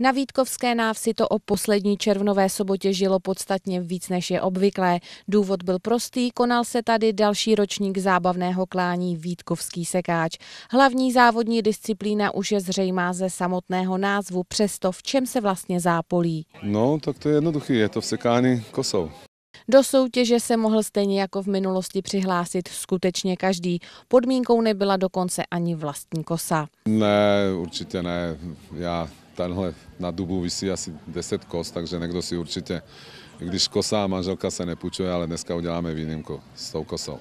Na Vítkovské návsi to o poslední červnové sobotě žilo podstatně víc než je obvyklé. Důvod byl prostý, konal se tady další ročník zábavného klání Vítkovský sekáč. Hlavní závodní disciplína už je zřejmá ze samotného názvu, přesto v čem se vlastně zápolí. No, tak to je jednoduché, je to v sekání kosou. Do soutěže se mohl stejně jako v minulosti přihlásit skutečně každý. Podmínkou nebyla dokonce ani vlastní kosa. Ne, určitě ne. Já tenhle na dubu vysí asi 10 kos, takže někdo si určitě, když kosa a manželka se nepůjčuje, ale dneska uděláme výjimku s tou kosou.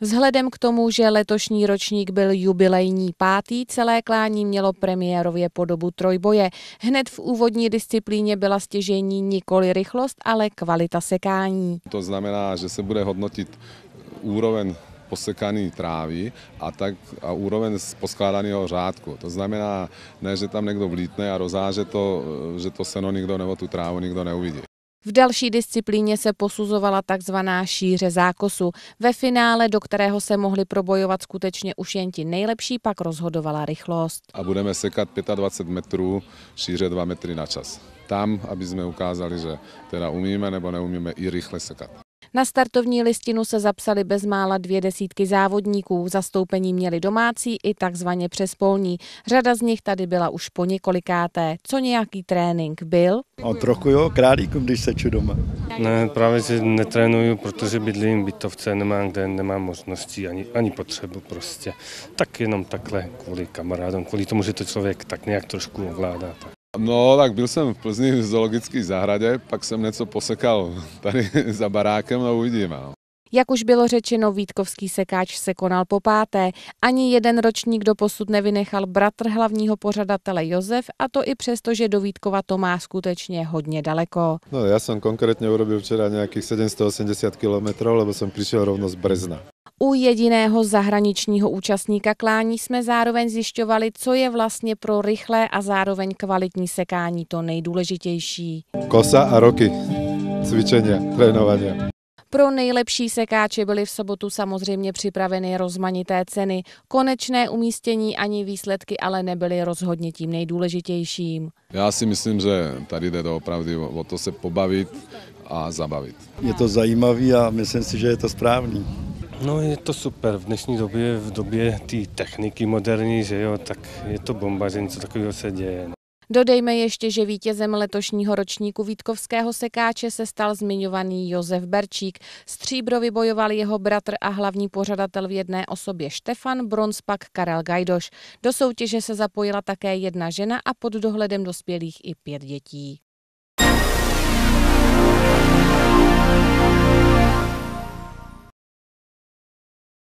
Vzhledem k tomu, že letošní ročník byl jubilejní pátý, celé klání mělo premiérově podobu trojboje. Hned v úvodní disciplíně byla stěžení nikoli rychlost, ale kvalita sekání. To znamená, že se bude hodnotit úroveň posekaný trávy a, tak, a úroveň z poskládaného řádku. To znamená, ne, že tam někdo vlítne a rozáže to, že to seno nikdo nebo tu trávu nikdo neuvidí. V další disciplíně se posuzovala tzv. šíře zákosu. Ve finále, do kterého se mohli probojovat skutečně už jen ti nejlepší, pak rozhodovala rychlost. A budeme sekat 25 metrů šíře 2 metry na čas. Tam, aby jsme ukázali, že teda umíme nebo neumíme i rychle sekat. Na startovní listinu se zapsali bezmála dvě desítky závodníků. Zastoupení měli domácí i takzvaně přespolní. Řada z nich tady byla už po několikáté. Co nějaký trénink byl? A trochu jo, králíkům, když seču doma. Ne, právě si netrénuju, protože bydlím v bytovce, nemám kde, nemám možnosti ani, ani potřebu prostě. Tak jenom takhle kvůli kamarádům, kvůli tomu, že to člověk tak nějak trošku ovládá. Tak. No, tak byl jsem v Plzni v zoologické zahradě, pak jsem něco posekal tady za barákem a uvidíme. No. Jak už bylo řečeno, Vítkovský sekáč se konal po páté. Ani jeden ročník do posud nevynechal bratr hlavního pořadatele Josef, a to i přesto, že do Vítkova to má skutečně hodně daleko. No, já jsem konkrétně urobil včera nějakých 780 km, lebo jsem přišel rovno z Brezna. U jediného zahraničního účastníka klání jsme zároveň zjišťovali, co je vlastně pro rychlé a zároveň kvalitní sekání to nejdůležitější. Kosa a roky, cvičení, trénování. Pro nejlepší sekáče byly v sobotu samozřejmě připraveny rozmanité ceny. Konečné umístění ani výsledky ale nebyly rozhodně tím nejdůležitějším. Já si myslím, že tady jde opravdu o to se pobavit a zabavit. Je to zajímavý a myslím si, že je to správný. No je to super, v dnešní době, v době té techniky moderní, že jo, tak je to bomba, že něco takového se děje. Dodejme ještě, že vítězem letošního ročníku Vítkovského sekáče se stal zmiňovaný Josef Berčík. Stříbro vybojoval jeho bratr a hlavní pořadatel v jedné osobě Štefan, bronz pak Karel Gajdoš. Do soutěže se zapojila také jedna žena a pod dohledem dospělých i pět dětí.